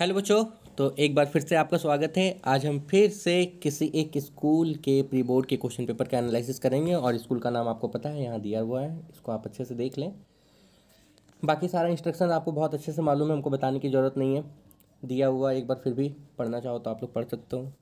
hello बच्चों तो एक बार फिर से आपका स्वागत है आज हम फिर से किसी एक स्कूल के प्री बोर्ड के क्वेश्चन पेपर का एनालिसिस करेंगे और स्कूल का नाम आपको पता है यहाँ दिया हुआ है इसको आप अच्छे से देख लें बाकी सारा इंस्ट्रक्शन आपको बहुत अच्छे से मालूम है हमको बताने की ज़रूरत नहीं है दिया हुआ एक बार फिर भी पढ़ना चाहो तो आप लोग पढ़ सकते हो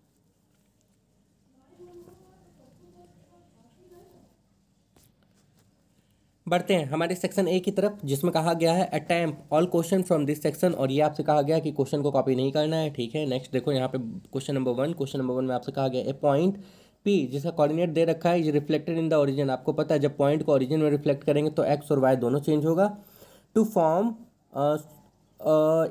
बढ़ते हैं हमारे सेक्शन ए की तरफ जिसमें कहा गया है attempt all question from this section और ये आपसे कहा गया कि क्वेश्चन को कॉपी नहीं करना है ठीक है नेक्स्ट देखो यहाँ पे question number one question number one में आपसे कहा गया ए पॉइंट पी जिसका कोऑर्डिनेट दे रखा है is reflected in the origin आपको पता है जब पॉइंट को ओरिजिन में रिफ्लेक्ट करेंगे तो एक्स और वाई दोनों चेंज होगा to form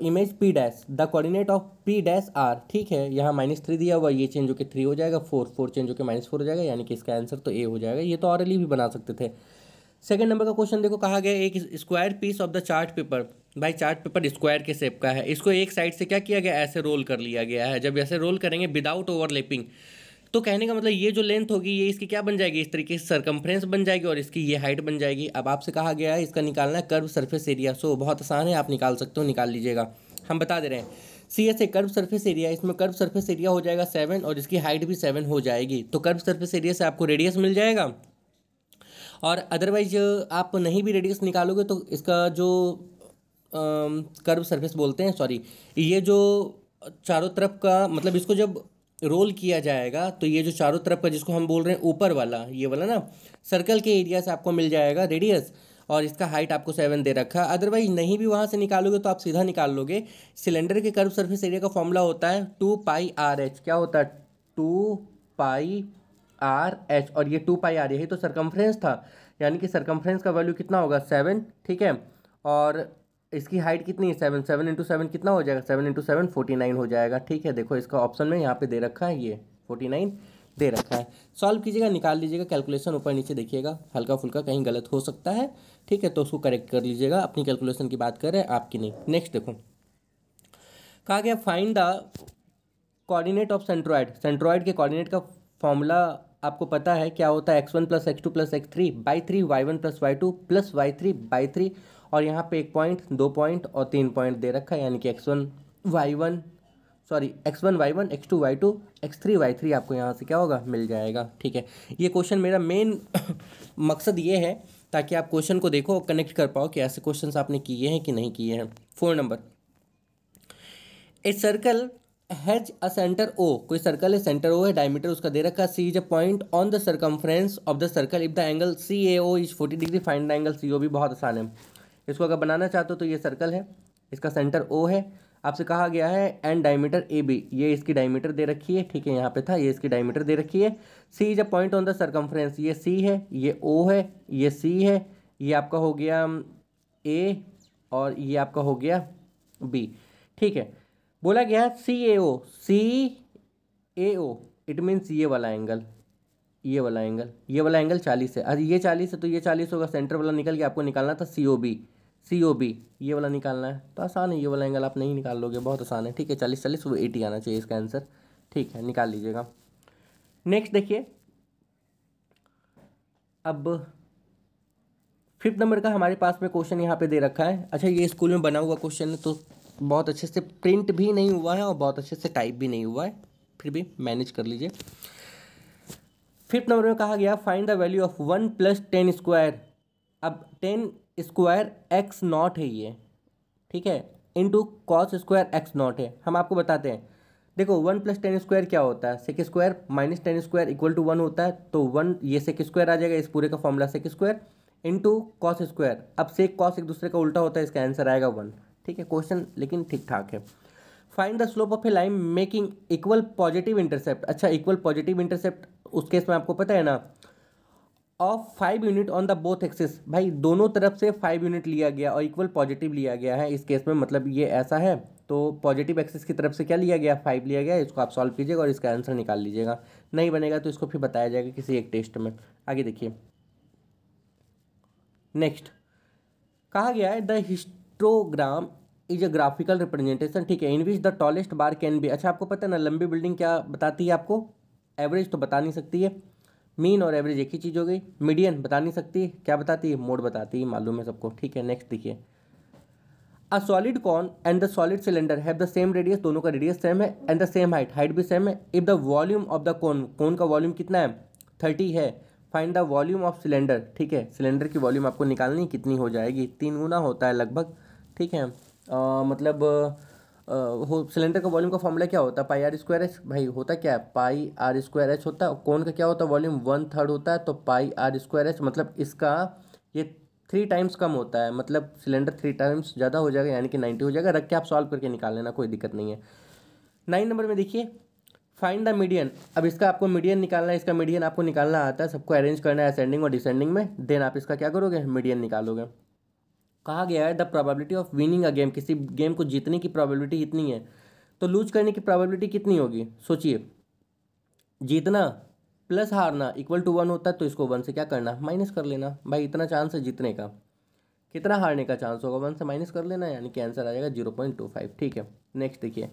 image P dash the coordinate of P dash are ठीक है यहाँ माइनस थ्री दिया हुआ ये चेंज होकर थ्री हो जाएगा फोर फोर चेंज होकर माइनस फोर हो जाएगा यानी कि इसका आंसर तो ए हो जाएगा ये तो ऑरली भी बना सकते थे सेकेंड नंबर का क्वेश्चन देखो कहा गया एक square piece of the chart paper भाई चार्ट पेपर स्क्वायर के शेप का है इसको एक साइड से क्या किया गया ऐसे रोल कर लिया गया है जब ऐसे रोल करेंगे विदाउट ओवरलैपिंग तो कहने का मतलब ये जो लेंथ होगी ये इसकी क्या बन जाएगी इस तरीके से सरकमफ्रेंस बन जाएगी और इसकी ये हाइट बन जाएगी अब आपसे कहा गया है इसका निकालना है कर्व सरफेस एरिया सो बहुत आसान है आप निकाल सकते हो निकाल लीजिएगा हम बता दे रहे हैं C S A curve surface area इसमें कर्व सर्फेस एरिया हो जाएगा सेवन और इसकी हाइट भी सेवन हो जाएगी तो कर्व सर्फेस एरिया से आपको रेडियस मिल जाएगा और अदरवाइज आप नहीं भी रेडियस निकालोगे तो इसका जो कर्व सरफेस बोलते हैं सॉरी ये जो चारों तरफ का मतलब इसको जब रोल किया जाएगा तो ये जो चारों तरफ का जिसको हम बोल रहे हैं ऊपर वाला ये वाला ना सर्कल के एरिया से आपको मिल जाएगा रेडियस और इसका हाइट आपको सेवन दे रखा है अदरवाइज नहीं भी वहाँ से निकालोगे तो आप सीधा निकाल लोगे सिलेंडर के कर्व सरफेस एरिया का फॉर्मूला होता है टू पाई आर एच क्या होता है टू पाई आर एच और ये टू पाई आर यही तो सरकमफ्रेंस था यानी कि सरकमफ्रेंस का वैल्यू कितना होगा सेवन ठीक है और इसकी हाइट कितनी है सेवन सेवन इंटू सेवन कितना हो जाएगा seven into seven forty nine हो जाएगा ठीक है देखो इसका ऑप्शन में यहाँ पे दे रखा है ये फोर्टी नाइन दे रखा है सॉल्व कीजिएगा निकाल लीजिएगा कैलकुलेशन ऊपर नीचे देखिएगा हल्का फुल्का कहीं गलत हो सकता है ठीक है तो उसको करेक्ट कर लीजिएगा अपनी कैलकुलेशन की बात कर रहे हैं आपकी नहीं नेक्स्ट देखो कहा गया find the coordinate of centroid centroid के कोऑर्डिनेट का फॉर्मूला आपको पता है क्या होता है x one plus x two plus x three by three y one plus y two plus y three by three और यहाँ पे एक पॉइंट दो पॉइंट और तीन पॉइंट दे रखा है यानी कि x one y one sorry x one y one x two y two x three y three आपको यहाँ से क्या होगा मिल जाएगा ठीक है ये क्वेश्चन मेरा मेन मकसद ये है ताकि आप क्वेश्चन को देखो और कनेक्ट कर पाओ कि ऐसे क्वेश्चन आपने किए हैं कि नहीं किए हैं four number a circle has a center O कोई सर्कल है सेंटर ओ है डायमीटर उसका दे रखा C is a point on the circumference of the circle if the angle C A O is forty degree find the angle C O भी बहुत आसान है इसको अगर बनाना चाहते हो तो ये सर्कल है इसका सेंटर ओ है आपसे कहा गया है एंड डायमीटर ए बी ये इसकी डायमीटर दे रखी है ठीक है यहाँ पे था ये इसकी डायमीटर दे रखी है C is a point on the circumference ये सी है ये ओ है ये सी है ये आपका हो गया ए और ये आपका हो गया बी ठीक है बोला गया है सी A O C A O it means ये वाला एंगल ये वाला एंगल ये वाला एंगल चालीस है अरे ये चालीस है तो ये चालीस होगा सेंटर वाला निकल के आपको निकालना था सी O B C O B ये वाला निकालना है तो आसान है ये वाला एंगल आप नहीं निकाल लोगे बहुत आसान है ठीक है चालीस चालीस वो एटी आना चाहिए इसका आंसर ठीक है निकाल लीजिएगा नेक्स्ट देखिए अब फिफ्थ नंबर का हमारे पास में क्वेश्चन यहाँ पे दे रखा है अच्छा ये स्कूल में बना हुआ क्वेश्चन है तो बहुत अच्छे से प्रिंट भी नहीं हुआ है और बहुत अच्छे से टाइप भी नहीं हुआ है फिर भी मैनेज कर लीजिए फिफ्थ नंबर में कहा गया find the value of one plus tan square अब टेन स्क्वायर एक्स नॉट है ये ठीक है two cos square x naught है हम आपको बताते हैं देखो वन प्लस टेन स्क्वायर क्या होता है sec square minus tan square equal to one होता है तो वन ये सेक स्क्वायर आ जाएगा इस पूरे का formula sec square into cos square अब सेक कॉस एक दूसरे का उल्टा होता है इसका आंसर आएगा वन ठीक है क्वेश्चन लेकिन ठीक ठाक है find the slope of a line making equal positive intercept अच्छा इक्वल पॉजिटिव इंटरसेप्ट उस केस में आपको पता है ना of five unit on the both axis भाई दोनों तरफ से फाइव यूनिट लिया गया और इक्वल पॉजिटिव लिया गया है इस केस में मतलब ये ऐसा है तो पॉजिटिव एक्सिस की तरफ से क्या लिया गया फाइव लिया गया इसको आप सॉल्व कीजिएगा और इसका आंसर निकाल लीजिएगा नहीं बनेगा तो इसको फिर बताया जाएगा किसी एक टेस्ट में आगे देखिए नेक्स्ट कहा गया है the hist spectrogram is a graphical representation ठीक है in which the tallest bar can be अच्छा आपको पता है ना लंबी बिल्डिंग क्या बताती है आपको एवरेज तो बता नहीं सकती है मीन और एवरेज एक ही चीज़ हो गई मीडियन बता नहीं सकती क्या बताती है मोड बताती है मालूम है सबको ठीक है नेक्स्ट देखिए a solid cone and the solid cylinder have the same radius दोनों का रेडियस सेम है and the same height height भी सेम है if the volume of the cone cone का वॉल्यूम कितना है थर्टी है find the volume of cylinder ठीक है सिलेंडर की वॉल्यूम आपको निकालनी कितनी हो जाएगी तीन गुना होता है लगभग ठीक है आ, मतलब हो सिलेंडर का वॉल्यूम का फॉर्मूला क्या होता है पाई आर स्क्वायर एच भाई होता क्या है पाई आर स्क्वायर एच होता है कौन का क्या होता है वॉल्यूम वन थर्ड होता है तो पाई आर स्क्वायर एच मतलब इसका ये थ्री टाइम्स कम होता है मतलब सिलेंडर थ्री टाइम्स ज़्यादा हो जाएगा यानी कि नाइन्टी हो जाएगा रख के आप सॉल्व करके निकाल लेना कोई दिक्कत नहीं है नाइन नंबर में देखिए फाइंड द मीडियन अब इसका आपको मीडियन निकालना है इसका मीडियन आपको निकालना आता है सबको अरेंज करना है असेंडिंग और डिसेंडिंग में देन आप इसका क्या करोगे मीडियन निकालोगे कहा गया है the probability of winning a game किसी गेम को जीतने की प्रोबेबिलिटी इतनी है तो लूज करने की प्रोबेबिलिटी कितनी होगी सोचिए जीतना प्लस हारना इक्वल टू वन होता है तो इसको वन से क्या करना माइनस कर लेना भाई इतना चांस है जीतने का कितना हारने का चांस होगा वन से माइनस कर लेना यानी कि आंसर आ जाएगा जीरो पॉइंट टू फाइव ठीक है नेक्स्ट देखिए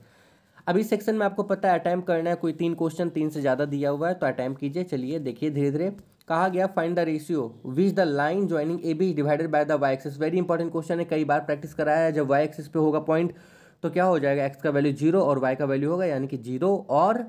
अभी सेक्शन में आपको पता है अटैम्प करना है कोई तीन क्वेश्चन तीन से ज़्यादा दिया हुआ है तो अटैम्प कीजिए चलिए देखिए धीरे धीरे कहा गया find the ratio which the line joining A B divided by the y axis very important question है कई बार प्रैक्टिस कराया है जब वाई एक्सिस पे होगा पॉइंट तो क्या हो जाएगा एक्स का वैल्यू जीरो और वाई का वैल्यू होगा यानी कि जीरो और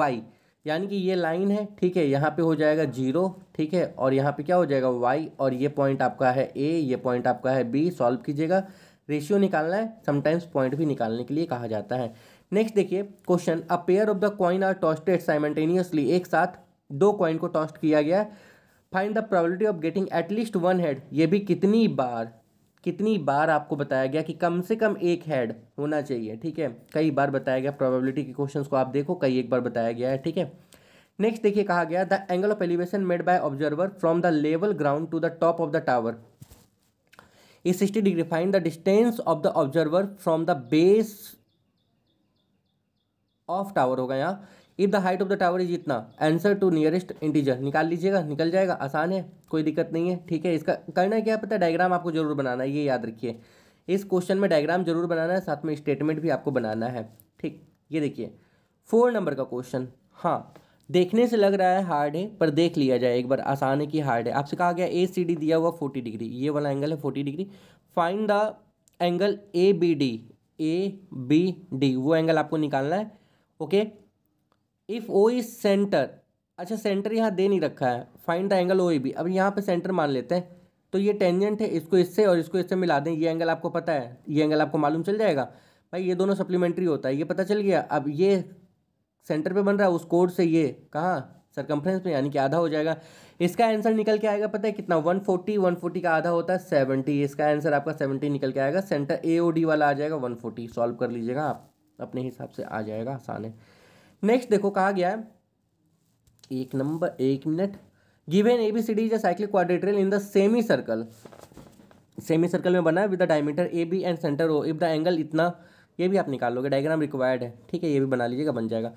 वाई यानी कि ये लाइन है ठीक है यहाँ पे हो जाएगा जीरो ठीक है और यहाँ पे क्या हो जाएगा वाई और ये पॉइंट आपका है ए ये पॉइंट आपका है बी सॉल्व कीजिएगा रेशियो निकालना है समटाइम्स पॉइंट भी निकालने के लिए कहा जाता है नेक्स्ट देखिए question a pair of the coin are tossed simultaneously एक साथ दो कॉइन को टॉस्ट किया गया find the probability of getting at least one head ये भी कितनी बार कितनी बार आपको बताया गया कि कम से कम एक हेड होना चाहिए ठीक है कई बार बताया गया प्रोबेबिलिटी के क्वेश्चंस को आप देखो कई एक बार बताया गया है ठीक है नेक्स्ट देखिए कहा गया the angle of elevation made by observer from the level ground to the top of the tower is sixty degree find the distance of the observer from the base of tower होगा यहाँ if the height of the tower is इतना answer to nearest integer निकाल लीजिएगा निकल जाएगा आसान है कोई दिक्कत नहीं है ठीक है इसका करना क्या पता है डायग्राम आपको जरूर बनाना है ये याद रखिए इस क्वेश्चन में डायग्राम जरूर बनाना है साथ में स्टेटमेंट भी आपको बनाना है ठीक ये देखिए फोर नंबर का क्वेश्चन हाँ देखने से लग रहा है हार्ड है पर देख लिया जाए एक बार आसान है कि हार्ड है आपसे कहा गया ए सी डी दिया हुआ फोर्टी डिग्री ये वाला एंगल है forty degree find the angle A B D A B D वो एंगल आपको निकालना है okay if O is center अच्छा सेंटर यहाँ दे नहीं रखा है find the angle O A B अब यहाँ पे सेंटर मान लेते हैं तो ये टेंजेंट है इसको इससे और इसको इससे मिला दें ये एंगल आपको पता है ये एंगल आपको मालूम चल जाएगा भाई ये दोनों सप्लीमेंट्री होता है ये पता चल गया अब ये सेंटर पे बन रहा है उस कोड से ये कहाँ कम्फ्रेंस में यानी कि आधा हो जाएगा इसका आंसर निकल के आएगा पता है कितना वन फोर्टी वन फोर्टी का आधा होता है सेवेंटी इसका आंसर आपका सेवेंटी निकल के आएगा सेंटर ए ओ डी वाला आ जाएगा वन फोर्टी सॉल्व कर लीजिएगा आप अपने हिसाब से आ जाएगा आसान है नेक्स्ट देखो कहा गया है एक नंबर एक minute given A B C D cyclic quadrilateral in the semi circle semi circle में बना है with the diameter A B and center O if the angle इतना ये भी आप निकाल लोगे डायग्राम रिक्वायर्ड है ठीक है ये भी बना लीजिएगा बन जाएगा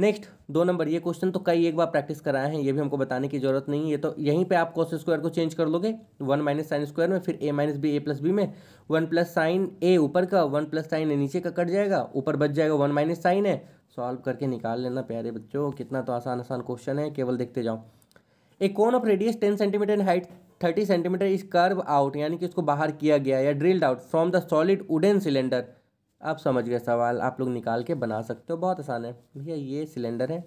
नेक्स्ट दो नंबर ये क्वेश्चन तो कई एक बार प्रैक्टिस कराए हैं ये भी हमको बताने की जरूरत नहीं है तो यहीं पे आप कॉस स्क्वायर को चेंज कर लोगे वन माइनस साइन स्क्वायर में फिर A minus B A plus B में वन प्लस साइन ए ऊपर का वन प्लस साइन ए नीचे का कट जाएगा ऊपर बच जाएगा वन माइनस साइन है सॉल्व करके निकाल लेना प्यारे बच्चों कितना तो आसान आसान क्वेश्चन है केवल देखते जाओ एक cone of radius ten centimeter and height thirty centimeter is carved out यानी कि उसको बाहर किया गया या drilled out from the solid wooden cylinder आप समझ गए सवाल आप लोग निकाल के बना सकते हो बहुत आसान है भैया ये सिलेंडर है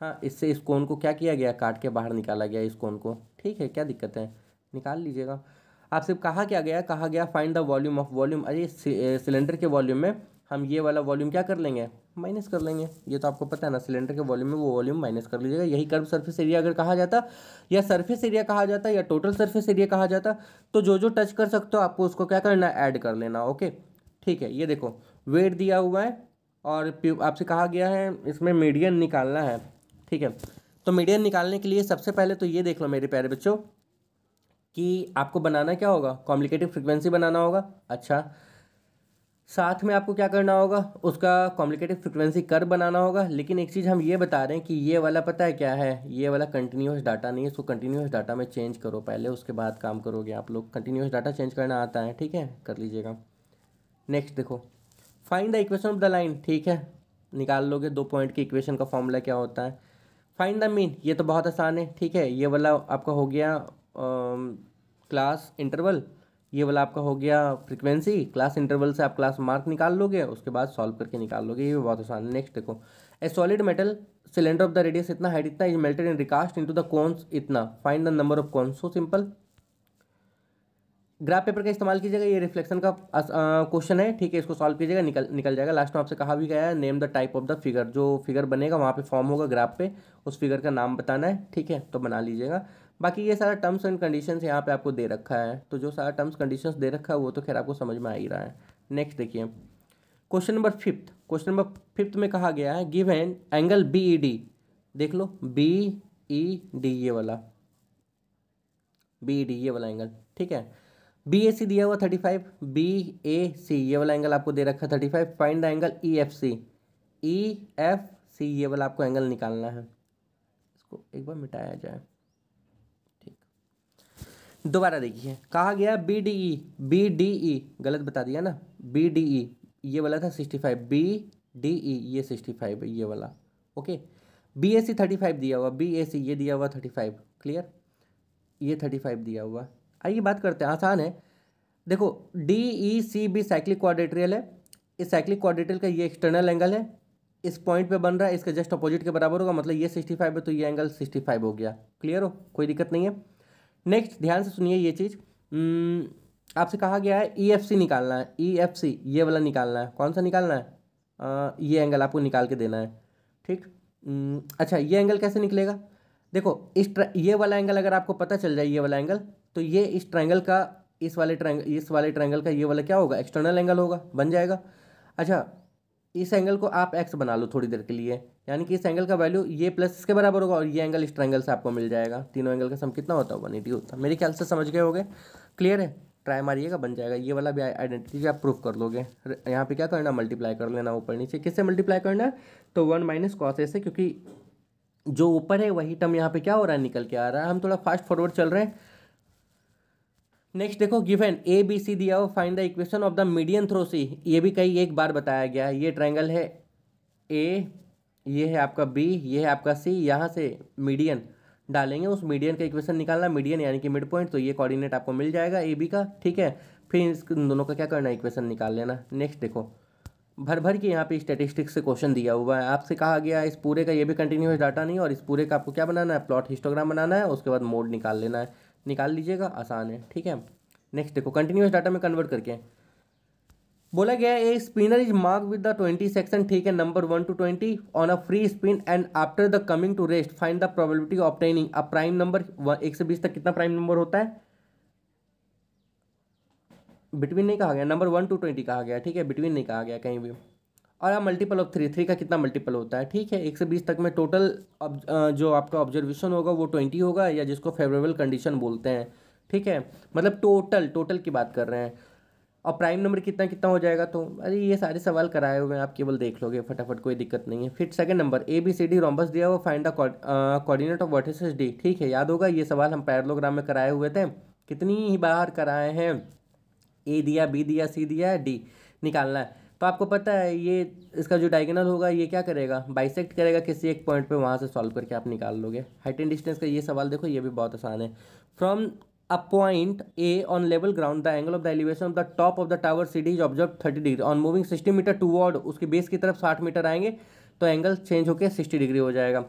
हाँ इससे इस कोन को क्या किया गया काट के बाहर निकाला गया इस कोन को ठीक है क्या दिक्कत है निकाल लीजिएगा आपसे कहा क्या गया कहा गया find the volume of volume अरे सिलेंडर के वॉल्यूम में हम ये वाला वॉल्यूम क्या कर लेंगे माइनस कर लेंगे ये तो आपको पता है ना सिलेंडर के वॉल्यूम में वो वॉल्यूम माइनस कर लीजिएगा यही कर्व सरफेस एरिया अगर कहा जाता या सरफेस एरिया कहा जाता या टोटल सरफेस एरिया कहा जाता तो जो जो टच कर सकते हो आपको उसको क्या करना ऐड कर लेना ओके ठीक है ये देखो वेट दिया हुआ है और आपसे कहा गया है इसमें मीडियन निकालना है ठीक है तो मीडियन निकालने के लिए सबसे पहले तो ये देख लो मेरे प्यारे बच्चों कि आपको बनाना क्या होगा कॉम्प्लिकेटिव फ्रिक्वेंसी बनाना होगा अच्छा साथ में आपको क्या करना होगा उसका कॉम्प्लिकेटेड फ्रिक्वेंसी कर बनाना होगा लेकिन एक चीज़ हम ये बता रहे हैं कि ये वाला पता है क्या है ये वाला कंटिन्यूस डाटा नहीं है इसको कंटिन्यूस डाटा में चेंज करो पहले उसके बाद काम करोगे आप लोग कंटिन्यूस डाटा चेंज करना आता है ठीक है कर लीजिएगा नेक्स्ट देखो find the equation of the line ठीक है निकाल लोगे दो पॉइंट की इक्वेशन का फॉर्मूला क्या होता है फाइंड द मीन ये तो बहुत आसान है ठीक है ये वाला आपका हो गया क्लास इंटरवल ये वाला आपका हो गया फ्रिक्वेंसी क्लास इंटरवल से आप क्लास मार्क निकाल लोगे उसके बाद सॉल्व करके निकाल लोगे ये भी बहुत आसान है नेक्स्ट देखो a solid metal cylinder of the radius इतना हाइट इतना is melted and recast into the cones इतना find the number of cones so simple graph paper का इस्तेमाल कीजिएगा ये रिफ्लेक्शन का क्वेश्चन है ठीक है इसको सॉल्व कीजिएगा निकल निकल जाएगा लास्ट में आपसे कहा भी गया है name the type of the figure जो फिगर बनेगा वहाँ पे फॉर्म होगा ग्राफ पे उस फिगर का नाम बताना है ठीक है तो बना लीजिएगा बाकी ये सारा टर्म्स एंड कंडीशन यहाँ पे आपको दे रखा है तो जो सारा टर्म्स कंडीशंस दे रखा है वो तो खैर आपको समझ में आ ही रहा है नेक्स्ट देखिए question number fifth question number fifth में कहा गया है given angle B E D देख लो बी ई डी ये वाला बी ई डी ये वाला एंगल ठीक है बी ए सी दिया हुआ thirty five B A C ये वाला एंगल आपको दे रखा है thirty five find the angle E F C E F C ये वाला आपको एंगल निकालना है इसको एक बार मिटाया जाए दोबारा देखिए कहा गया B D E B D E गलत बता दिया ना बी डी ई ये वाला था sixty five B D E ये सिक्सटी फाइव ये वाला okay B S C thirty five दिया हुआ बी ए सी ये दिया हुआ थर्टी फाइव क्लियर ये थर्टी फाइव दिया हुआ आइए बात करते हैं आसान है देखो D E C B cyclic quadrilateral है इस साइक्लिक क्वाड्रेटरियल का ये एक्सटर्नल एंगल है इस पॉइंट पे बन रहा है इसका जस्ट अपोजिट के बराबर होगा मतलब ये सिक्सटी फाइव है तो ये एंगल सिक्सटी फाइव हो गया क्लियर हो कोई दिक्कत नहीं है नेक्स्ट ध्यान से सुनिए ये चीज़ आपसे कहा गया है ई e निकालना है ई e ये वाला निकालना है कौन सा निकालना है आ, ये एंगल आपको निकाल के देना है ठीक अच्छा ये एंगल कैसे निकलेगा देखो इस ये वाला एंगल अगर आपको पता चल जाए ये वाला एंगल तो ये इस ट्रैंगल का इस वाले ट्रायंगल इस वाले ट्रैंगल का ये वाला क्या होगा एक्सटर्नल एंगल होगा बन जाएगा अच्छा इस एंगल को आप एक्स बना लो थोड़ी देर के लिए यानी कि इस एंगल का वैल्यू ये प्लस इसके बराबर होगा और ये एंगल इस ट्रायंगल से आपको मिल जाएगा तीनों एंगल का सम कितना होता है वन एटी होता है मेरे ख्याल से समझ गए होगे क्लियर है ट्राई मारिएगा बन जाएगा ये वाला भी आइडेंटिटी आप प्रूफ कर लोगे यहाँ पे क्या करना मल्टीप्लाई कर लेना ऊपर नीचे किससे मल्टीप्लाई करना है तो वन माइनस कॉस ऐसे क्योंकि जो ऊपर है वही टर्म यहाँ पे क्या हो रहा है निकल के आ रहा है हम थोड़ा फास्ट फॉरवर्ड चल रहे हैं नेक्स्ट देखो गिवन ए बी सी दिया हो find the equation of the median through C ये भी कई एक बार बताया गया है ये ट्रायंगल है ए ये है आपका बी ये है आपका सी यहाँ से मीडियन डालेंगे उस मीडियन का इक्वेशन निकालना मीडियन यानी कि मिड पॉइंट तो ये कोऑर्डिनेट आपको मिल जाएगा ए बी का ठीक है फिर इन दोनों का क्या करना है इक्वेशन निकाल लेना नेक्स्ट देखो भर भर के यहाँ पे स्टेटिस्टिक्स से क्वेश्चन दिया हुआ है आपसे कहा गया इस पूरे का ये भी कंटिन्यूस डाटा नहीं और इस पूरे का आपको क्या बनाना है प्लॉट हिस्टोग्राम बनाना है उसके बाद मोड निकाल लेना है निकाल लीजिएगा आसान है ठीक है नेक्स्ट देखो कंटिन्यूस डाटा में कन्वर्ट करके बोला गया a spinner is mark with the twenty section ठीक है number one to twenty on a free spin and after the coming to rest find the probability of obtaining a prime number एक से बीस तक कितना प्राइम नंबर होता है between नहीं कहा गया नंबर वन टू ट्वेंटी कहा गया ठीक है बिटवीन नहीं कहा गया कहीं भी और आप मल्टीपल ऑफ थ्री थ्री का कितना मल्टीपल होता है ठीक है एक से बीस तक में टोटल अब जो आपका ऑब्जर्वेशन होगा वो ट्वेंटी होगा या जिसको फेवरेबल कंडीशन बोलते हैं ठीक है मतलब टोटल टोटल की बात कर रहे हैं और प्राइम नंबर कितना कितना हो जाएगा तो अरे ये सारे सवाल कराए हुए हैं आप केवल देख लोगे फटाफट कोई दिक्कत नहीं है फिर second number A B C D rhombus दिया हुआ find the coordinate of vertex D ठीक है याद होगा ये सवाल हम पैरलोग्राम में कराए हुए थे कितनी ही बाहर कराए हैं ए दिया बी दिया सी दिया डी निकालना है तो आपको पता है ये इसका जो डायगोनल होगा ये क्या करेगा बाइसेक्ट करेगा किसी एक पॉइंट पे वहाँ से सॉल्व करके आप निकाल लोगे हाइट एंड डिस्टेंस का ये सवाल देखो ये भी बहुत आसान है from a point A on level ground the angle of the elevation of the top of the tower city is observe thirty degree on moving sixty meter to उसके बेस की तरफ साठ मीटर आएंगे तो एंगल चेंज होकर sixty degree हो जाएगा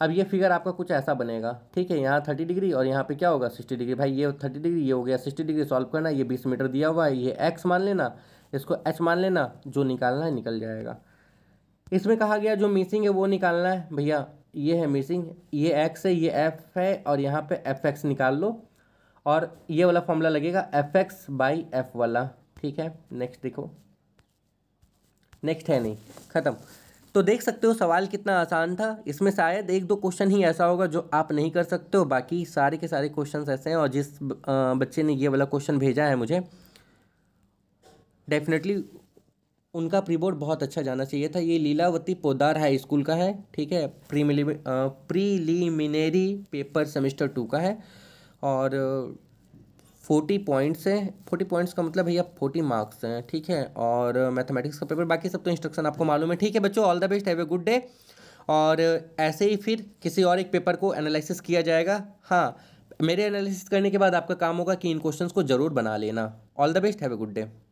अब ये फिगर आपका कुछ ऐसा बनेगा ठीक है यहाँ थर्टी डिग्री और यहाँ पे क्या होगा सिक्सटी डिग्री भाई ये थर्टी डिग्री ये हो गया सिक्सटी डिग्री सॉल्व करना ये बीस मीटर दिया हुआ है ये एक्स मान लेना इसको एच मान लेना जो निकालना है निकल जाएगा इसमें कहा गया जो मिसिंग है वो निकालना है भैया ये है मिसिंग ये एक्स है ये एफ है और यहाँ पे एफ एक्स निकाल लो और ये वाला फॉर्मूला लगेगा एफ एक्स बाई एफ वाला ठीक है नेक्स्ट देखो नेक्स्ट है नहीं ख़त्म तो देख सकते हो सवाल कितना आसान था इसमें शायद एक दो क्वेश्चन ही ऐसा होगा जो आप नहीं कर सकते हो बाकी सारे के सारे क्वेश्चन ऐसे हैं और जिस बच्चे ने ये वाला क्वेश्चन भेजा है मुझे डेफिनेटली उनका प्रीबोर्ड बहुत अच्छा जाना चाहिए था ये लीलावती पोदार हाई स्कूल का है ठीक है प्रीमिली प्रीलिमिनरी पेपर सेमेस्टर टू का है और फोर्टी पॉइंट्स है फोर्टी पॉइंट्स का मतलब भैया फोर्टी मार्क्स हैं ठीक है और मैथमेटिक्स का पेपर बाकी सब तो इंस्ट्रक्शन आपको मालूम है ठीक है बच्चों all the best have a good day और ऐसे ही फिर किसी और एक पेपर को एनालिसिस किया जाएगा हाँ मेरे एनालिसिस करने के बाद आपका काम होगा कि इन क्वेश्चंस को ज़रूर बना लेना all the best have a good day